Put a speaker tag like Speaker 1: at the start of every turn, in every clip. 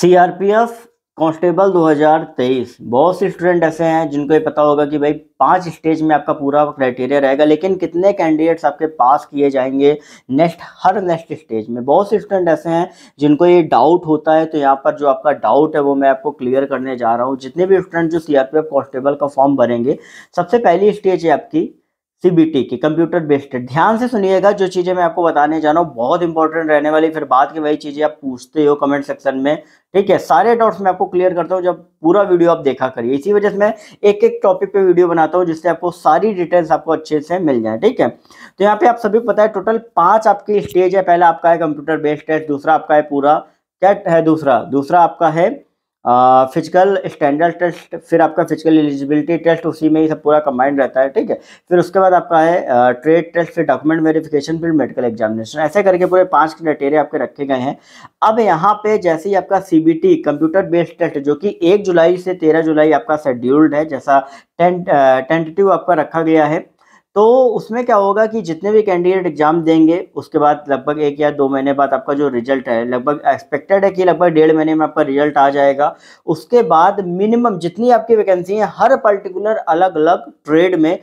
Speaker 1: CRPF constable 2023 बहुत से student ऐसे हैं जिनको ये पता होगा कि भाई पांच स्टेज में आपका पूरा क्राइटेरिया रहेगा लेकिन कितने कैंडिडेट्स आपके पास किए जाएंगे नेक्स्ट हर नेक्स्ट स्टेज में बहुत से स्टूडेंट ऐसे हैं जिनको ये डाउट होता है तो यहाँ पर जो आपका डाउट है वो मैं आपको क्लियर करने जा रहा हूँ जितने भी स्टूडेंट जो सी कांस्टेबल का फॉर्म भरेंगे सबसे पहली स्टेज है आपकी सीबीटी की कंप्यूटर बेस्ड ध्यान से सुनिएगा जो चीज़ें मैं आपको बताने जा रहा हूँ बहुत इंपॉर्टेंट रहने वाली फिर बाद की वही चीज़ें आप पूछते हो कमेंट सेक्शन में ठीक है सारे डाउट्स मैं आपको क्लियर करता हूँ जब पूरा वीडियो आप देखा करिए इसी वजह से मैं एक एक टॉपिक पे वीडियो बनाता हूँ जिससे आपको सारी डिटेल्स आपको अच्छे से मिल जाए ठीक है तो यहाँ पे आप सभी पता है टोटल पांच आपकी स्टेज है पहला आपका है कंप्यूटर बेस्ड टेस्ट दूसरा आपका है पूरा क्या है दूसरा दूसरा आपका है फिजिकल स्टैंडर्ड टेस्ट फिर आपका फिजिकल एलिजिबिलिटी टेस्ट उसी में ही सब पूरा कंबाइंड रहता है ठीक है फिर उसके बाद आपका है ट्रेड टेस्ट फिर डॉक्यूमेंट वेरिफिकेशन फिर मेडिकल एग्जामिनेशन ऐसे करके पूरे पांच क्राइटेरिया आपके रखे गए हैं अब यहाँ पे जैसे ही आपका सीबीटी कंप्यूटर बेस्ड टेस्ट जो कि एक जुलाई से तेरह जुलाई आपका शेड्यूल्ड है जैसा टेंटेटिव आपका रखा गया है तो उसमें क्या होगा कि जितने भी कैंडिडेट एग्ज़ाम देंगे उसके बाद लगभग एक या दो महीने बाद आपका जो रिजल्ट है लगभग एक्सपेक्टेड है कि लगभग डेढ़ महीने में आपका रिजल्ट आ जाएगा उसके बाद मिनिमम जितनी आपकी वैकेंसी है हर पर्टिकुलर अलग अलग ट्रेड में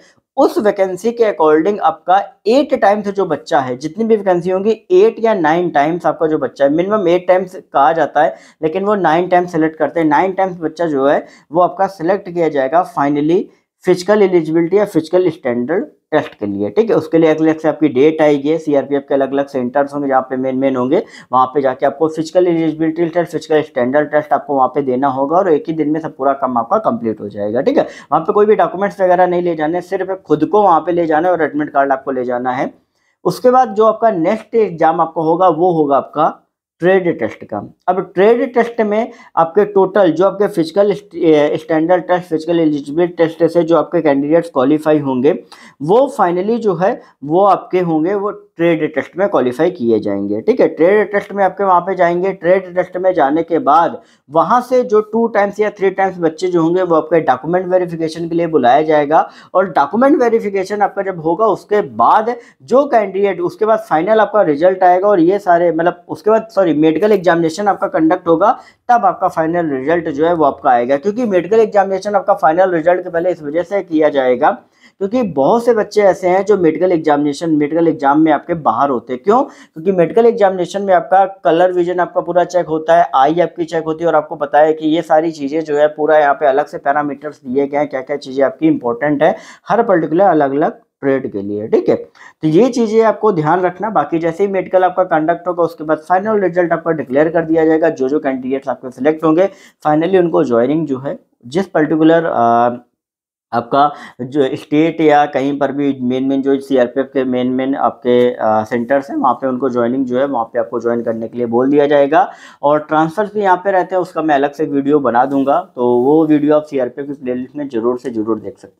Speaker 1: उस वैकेंसी के अकॉर्डिंग आपका एट टाइम्स जो बच्चा है जितनी भी वैकेंसी होंगी एट या नाइन टाइम्स आपका जो बच्चा है मिनिमम एट टाइम्स कहा जाता है लेकिन वो नाइन टाइम्स सेलेक्ट करते हैं नाइन टाइम्स बच्चा जो है वो आपका सेलेक्ट किया जाएगा फाइनली फिजिकल एलिजिबिलिटी या फिजिकल स्टैंडर्ड टेस्ट के लिए ठीक है उसके लिए अलग से आपकी डेट आएगी सीआरपीएफ के अलग अलग सेंटर्स होंगे जहाँ पे मेन मेन होंगे वहाँ पे जाके आपको physical eligibility test physical standard test आपको वहाँ पे देना होगा और एक ही दिन में सब पूरा काम आपका कंप्लीट हो जाएगा ठीक है वहाँ पे कोई भी डॉक्यूमेंट्स वगैरह नहीं ले जाने सिर्फ खुद को वहाँ पे ले जाना है और एडमिट कार्ड आपको ले जाना है उसके बाद जो आपका नेक्स्ट एग्जाम आपको होगा वो होगा आपका ट्रेड टेस्ट का अब ट्रेड टेस्ट में आपके टोटल जो आपके physical standard test physical eligibility test से जो आपके कैंडिडेट्स क्वालिफाई होंगे वो फाइनली जो है वो आपके होंगे वो ट्रेड टेस्ट में क्वालिफाई किए जाएंगे ठीक है ट्रेड टेस्ट में आपके वहाँ पे जाएंगे ट्रेड टेस्ट में जाने के बाद वहाँ से जो टू टाइम्स या थ्री टाइम्स बच्चे जो होंगे वो आपके डॉक्यूमेंट वेरिफिकेशन के लिए बुलाया जाएगा और डॉक्यूमेंट वेरिफिकेशन आपका जब होगा उसके बाद जो कैंडिडेट उसके बाद फाइनल आपका रिजल्ट आएगा और ये सारे मतलब उसके बाद सॉरी मेडिकल एग्जामिनेशन आपका कंडक्ट होगा तब आपका फाइनल रिजल्ट जो है वो आपका आएगा क्योंकि मेडिकल एग्जामिनेशन आपका फाइनल रिजल्ट के पहले इस वजह से किया जाएगा क्योंकि बहुत से बच्चे ऐसे हैं जो मेडिकल एग्जामिनेशन मेडिकल एग्जाम में आपके बाहर होते हैं क्यों क्योंकि मेडिकल एग्जामिनेशन में आपका कलर विजन आपका पूरा चेक होता है आई आपकी चेक होती है और आपको पता है कि ये सारी चीज़ें जो है पूरा यहाँ पे अलग से पैरामीटर्स दिए गए हैं क्या क्या चीज़ें आपकी इंपॉर्टेंट है हर पर्टिकुलर अलग अलग ट्रेड के लिए ठीक है तो ये चीज़ें आपको ध्यान रखना बाकी जैसे ही मेडिकल आपका कंडक्ट होगा उसके बाद फाइनल रिजल्ट आपका डिक्लेयर कर दिया जाएगा जो जो कैंडिडेट्स आपके सिलेक्ट होंगे फाइनली उनको ज्वाइनिंग जो है जिस पर्टिकुलर आपका जो स्टेट या कहीं पर भी मेन मेन जो सीआरपीएफ के मेन मेन आपके सेंटर्स हैं वहाँ पे उनको ज्वाइनिंग जो है वहाँ पे आपको ज्वाइन करने के लिए बोल दिया जाएगा और ट्रांसफर्स भी यहाँ पे रहते हैं उसका मैं अलग से वीडियो बना दूंगा तो वो वीडियो आप सीआरपीएफ की लिस्ट में ज़रूर से ज़रूर देख सकते हैं